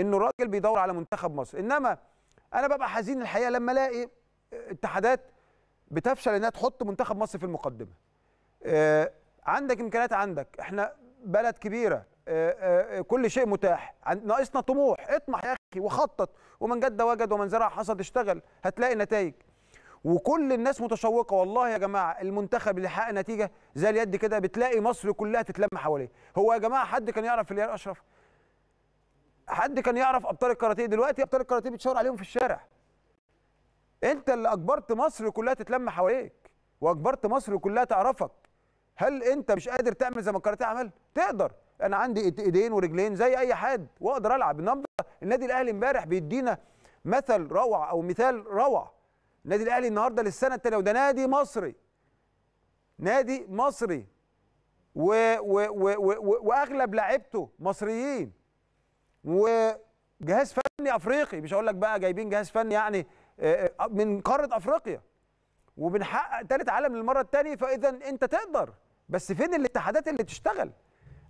انه الراجل بيدور على منتخب مصر انما انا ببقى حزين الحقيقه لما الاقي اتحادات بتفشل انها تحط منتخب مصر في المقدمه آه عندك امكانيات عندك احنا بلد كبيره آه آه كل شيء متاح ناقصنا طموح اطمح يا اخي وخطط ومن جد وجد ومن زرع حصد اشتغل هتلاقي نتائج وكل الناس متشوقه والله يا جماعه المنتخب اللي حقق نتيجه زي اليد كده بتلاقي مصر كلها تتلم حواليه هو يا جماعه حد كان يعرف في اشرف حد كان يعرف ابطال الكاراتيه دلوقتي ابطال الكاراتيه بتشاور عليهم في الشارع انت اللي اجبرت مصر كلها تتلم حواليك واجبرت مصر كلها تعرفك هل انت مش قادر تعمل زي ما الكاراتيه عمل تقدر انا عندي ايدين ورجلين زي اي حد واقدر العب النهارده النادي الاهلي امبارح بيدينا مثل روعه او مثال روعه النادي الاهلي النهارده للسنه الثانيه وده نادي مصري نادي مصري و و و و واغلب لاعيبته مصريين وجهاز فني افريقي مش هقول لك بقى جايبين جهاز فني يعني آه، آه، آه، من قاره افريقيا وبنحقق ثالث عالم للمره الثانيه فاذا انت تقدر بس فين الاتحادات اللي تشتغل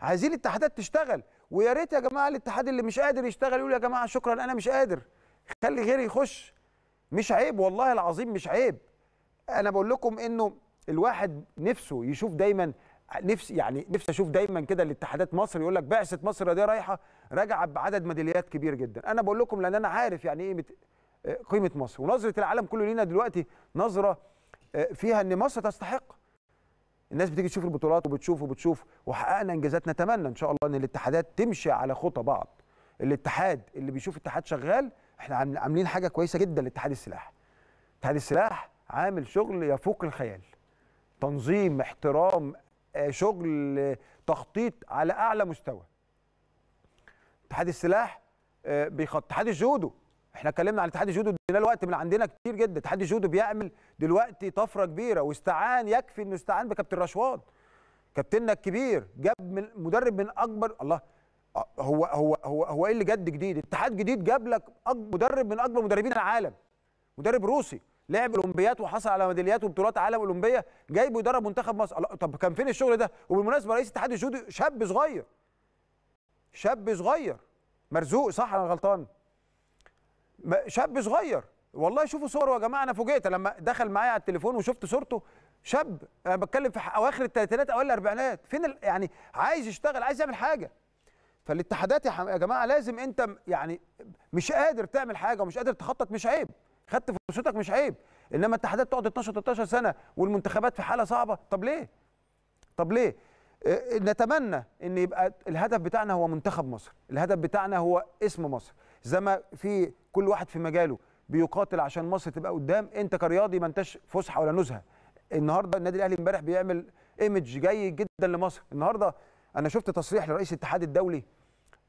عايزين الاتحادات تشتغل ويا ريت يا جماعه الاتحاد اللي مش قادر يشتغل يقول يا جماعه شكرا انا مش قادر خلي غيري يخش مش عيب والله العظيم مش عيب انا بقول لكم انه الواحد نفسه يشوف دايما نفسي يعني نفسي اشوف دايما كده الاتحادات مصر يقول لك بعثه مصر دي رايحه راجعه بعدد ميداليات كبير جدا انا بقول لكم لان انا عارف يعني ايه مت... آه، قيمه مصر ونظره العالم كله لينا دلوقتي نظره آه، فيها ان مصر تستحق الناس بتيجي تشوف البطولات وبتشوف وبتشوف وحققنا انجازات نتمنى ان شاء الله ان الاتحادات تمشي على خطى بعض الاتحاد اللي بيشوف اتحاد شغال احنا عاملين حاجه كويسه جدا لاتحاد السلاح اتحاد السلاح عامل شغل يفوق الخيال تنظيم احترام شغل تخطيط على اعلى مستوى اتحاد السلاح آه، بيخط اتحاد الجودو احنا اتكلمنا عن اتحاد الجودو ادينا وقت من عندنا كتير جدا اتحاد الجودو بيعمل دلوقتي طفره كبيره واستعان يكفي انه استعان بكابتن رشوان كابتننا الكبير جاب من مدرب من اكبر الله آه، هو هو هو هو ايه اللي جد جديد؟ اتحاد جديد جاب لك مدرب من اكبر مدربين العالم مدرب روسي لعب اولمبيات وحصل على ميداليات وبطولات عالم اولمبيه جايبه يدرب منتخب مصر طب كان فين الشغل ده وبالمناسبه رئيس اتحاد الجودو شاب صغير شاب صغير مرزوق صح انا غلطان شاب صغير والله شوفوا صوره يا جماعه انا فوجئت لما دخل معايا على التليفون وشفت صورته شاب انا بتكلم في اواخر الثلاثينات اوائل الاربعينات فين يعني عايز يشتغل عايز يعمل حاجه فالاتحادات يا جماعه لازم انت يعني مش قادر تعمل حاجه ومش قادر تخطط مش عيب خدت فرصتك مش عيب انما اتحادات تقعد 12 13 سنه والمنتخبات في حاله صعبه طب ليه طب ليه آه، آه، نتمنى ان يبقى الهدف بتاعنا هو منتخب مصر الهدف بتاعنا هو اسم مصر زي ما في كل واحد في مجاله بيقاتل عشان مصر تبقى قدام انت كرياضي ما انتش فسحه ولا نزهه النهارده النادي الاهلي امبارح بيعمل ايمج جيد جدا لمصر النهارده انا شفت تصريح لرئيس الاتحاد الدولي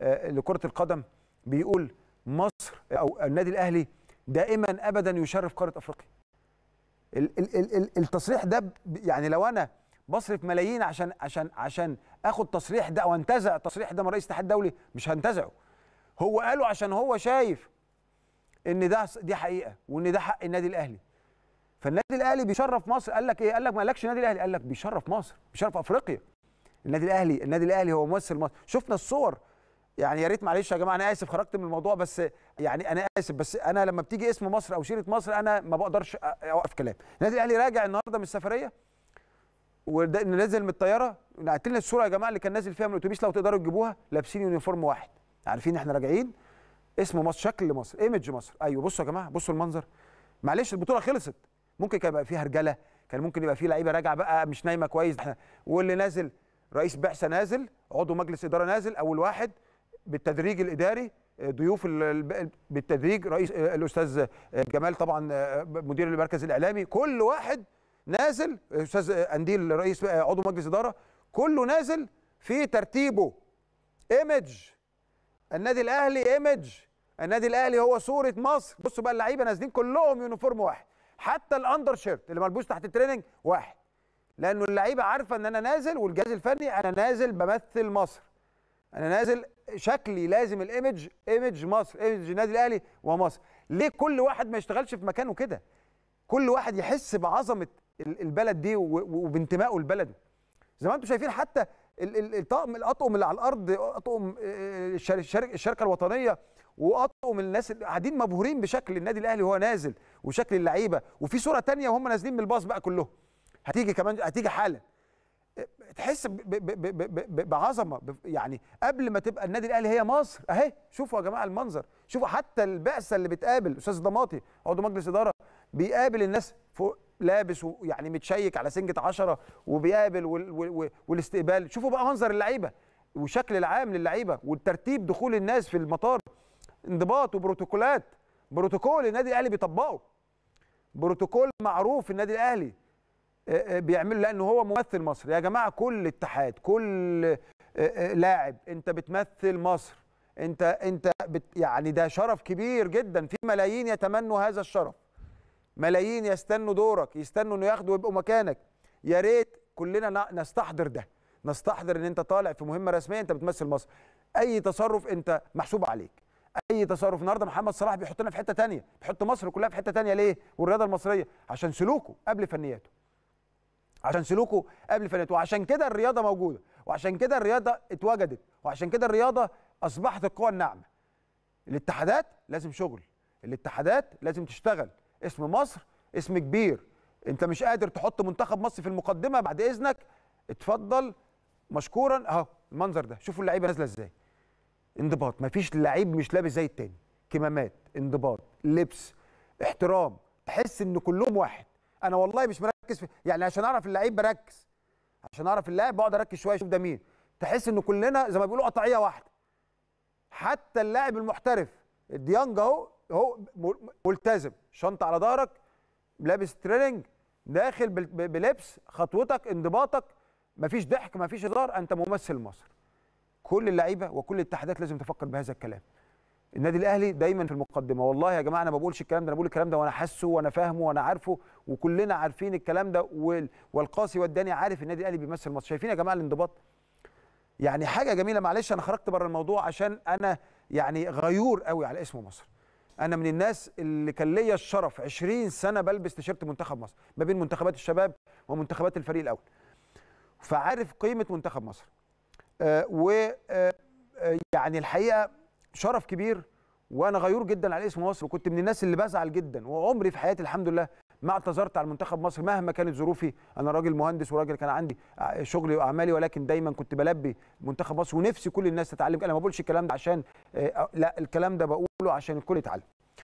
آه، لكره القدم بيقول مصر او النادي الاهلي دائما ابدا يشرف قاره افريقيا ال ال ال ال التصريح ده يعني لو انا بصرف ملايين عشان عشان عشان اخد تصريح ده وانتزع التصريح ده من رئيس الاتحاد الدولي مش هنتزعه هو قاله عشان هو شايف ان ده دي حقيقه وان ده حق النادي الاهلي فالنادي الاهلي بيشرف مصر قال لك ايه قال لك ما قالكش النادي الاهلي قال لك بيشرف مصر بيشرف افريقيا النادي الاهلي النادي الاهلي هو ممثل مصر شفنا الصور يعني يا ريت معلش يا جماعه انا اسف خرجت من الموضوع بس يعني انا اسف بس انا لما بتيجي اسم مصر او شيره مصر انا ما بقدرش اوقف كلام النادي الاهلي راجع النهارده من السفريه ونازل من الطياره نعت لنا الصوره يا جماعه اللي كان نازل فيها من الاتوبيس لو تقدروا تجيبوها لابسين يونيفورم واحد عارفين احنا راجعين اسم مصر شكل مصر ايمج مصر ايوه بصوا يا جماعه بصوا المنظر معلش البطوله خلصت ممكن كان يبقى فيها رجاله كان ممكن يبقى فيه لعيبه راجعه بقى مش نايمه كويس احنا واللي نازل رئيس بعثه نازل عضو مجلس اداره نازل اول واحد بالتدريج الاداري آه، ضيوف بالتدريج رئيس آه، الاستاذ آه، جمال طبعا مدير المركز الاعلامي كل واحد نازل استاذ انديل رئيس عضو مجلس اداره كله نازل في ترتيبه ايمج النادي الاهلي ايمج النادي الاهلي هو صوره مصر بصوا بقى اللعيبه نازلين كلهم يونيفورم واحد حتى الاندر شيرت اللي ملبوس تحت التريننج واحد لانه اللعيبه عارفه ان انا نازل والجهاز الفني انا نازل بمثل مصر انا نازل شكلي لازم الايمج ايمج مصر ايمج النادي الاهلي ومصر ليه كل واحد ما يشتغلش في مكانه كده كل واحد يحس بعظمه البلد دي وبانتمائه لبلده زي ما انتم شايفين حتى الطقم الاطقم اللي على الارض اطقم آه، الشركه الوطنيه واطقم الناس قاعدين مبهورين بشكل النادي الاهلي وهو نازل وشكل اللعيبه وفي صوره تانية وهم نازلين من الباص بقى كلهم هتيجي كمان هتيجي حالا تحس ب ب ب بعظمه يعني قبل ما تبقى النادي الاهلي هي مصر اهي شوفوا يا جماعه المنظر شوفوا حتى البعثه اللي بتقابل استاذ ضماطي عضو مجلس اداره بيقابل الناس فوق لابس ويعني متشيك على سنجه 10 وبيقابل وال وال والاستقبال شوفوا بقى منظر اللعيبه والشكل العام للعيبه والترتيب دخول الناس في المطار انضباط وبروتوكولات بروتوكول النادي الاهلي بيطبقه بروتوكول معروف النادي الاهلي آه، آه، بيعملوا لانه هو ممثل مصر يا جماعه كل اتحاد كل آه، لاعب انت بتمثل مصر انت انت بت يعني ده شرف كبير جدا في ملايين يتمنوا هذا الشرف ملايين يستنوا دورك يستنوا انه ياخدوا ويبقوا مكانك يا ريت كلنا نستحضر ده نستحضر ان انت طالع في مهمه رسميه انت بتمثل مصر اي تصرف انت محسوب عليك اي تصرف النهارده محمد صلاح بيحطنا في حته ثانيه بيحط مصر كلها في حته ثانيه ليه والرياضه المصريه عشان سلوكه قبل فنياته عشان سلوكه قبل فنيته وعشان كده الرياضه موجوده وعشان كده الرياضه اتوجدت وعشان كده الرياضه اصبحت القوى الناعمه الاتحادات لازم شغل الاتحادات لازم تشتغل اسم مصر اسم كبير انت مش قادر تحط منتخب مصر في المقدمه بعد اذنك اتفضل مشكورا اهو المنظر ده شوفوا اللعيبه نازله ازاي انضباط مفيش لعيب مش لابس زي التاني كمامات انضباط لبس احترام تحس ان كلهم واحد انا والله مش بركز في يعني عشان اعرف اللعيب بركز عشان اعرف اللاعب بقعد اركز شويه اشوف ده مين تحس ان كلنا زي ما بيقولوا قطعيه واحده حتى اللاعب المحترف ديانج اهو هو ملتزم شنطه على ظهرك لابس تريننج داخل بلبس خطوتك انضباطك مفيش ضحك مفيش هزار انت ممثل مصر كل اللعيبه وكل الاتحادات لازم تفكر بهذا الكلام النادي الاهلي دايما في المقدمه والله يا جماعه انا ما بقولش الكلام ده انا بقول الكلام ده وانا حاسه وانا فاهمه وانا عارفه وكلنا عارفين الكلام ده والقاسي والداني عارف النادي الاهلي بيمثل مصر شايفين يا جماعه الانضباط يعني حاجه جميله معلش انا خرجت بره الموضوع عشان انا يعني غيور قوي على اسم مصر انا من الناس اللي كان ليا الشرف 20 سنه بلبس تيشيرت منتخب مصر ما بين منتخبات الشباب ومنتخبات الفريق الاول فعارف قيمه منتخب مصر آه و آه, آه، يعني الحقيقه شرف كبير وانا غيور جدا على اسم مصر وكنت من الناس اللي بزعل جدا وعمري في حياتي الحمد لله ما اعتذرت على منتخب مصر مهما كانت ظروفي انا راجل مهندس وراجل كان عندي شغلي واعمالي ولكن دايما كنت بلبي منتخب مصر ونفسي كل الناس تتعلم انا ما بقولش الكلام ده عشان آه، لا الكلام ده بقوله عشان الكل يتعلم